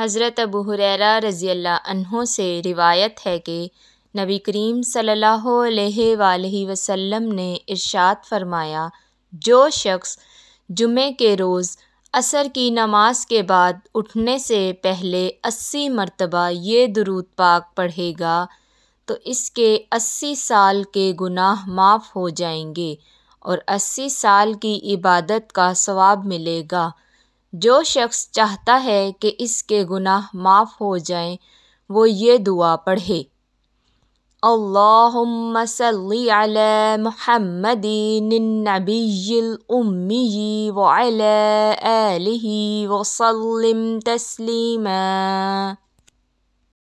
हज़रत अबू हुरैरा रज़ी अल्लाह से रिवायत है कि नबी करीम सल्लल्लाहु अलैहि वसल्लम ने इरशाद फरमाया जो शख्स जुमे के रोज़ असर की नमाज के बाद उठने से पहले अस्सी मरतबा ये दरूद पाक पढ़ेगा तो इसके अस्सी साल के गुनाह माफ़ हो जाएंगे और अस्सी साल की इबादत का स्वाब मिलेगा جو شخص چاہتا ہے کہ اس کے گناہ معاف ہو جائیں وہ یہ دعا پڑھے اللہم صلی علی محمد النبی الامی وعلی آلہ وسلم تسلیما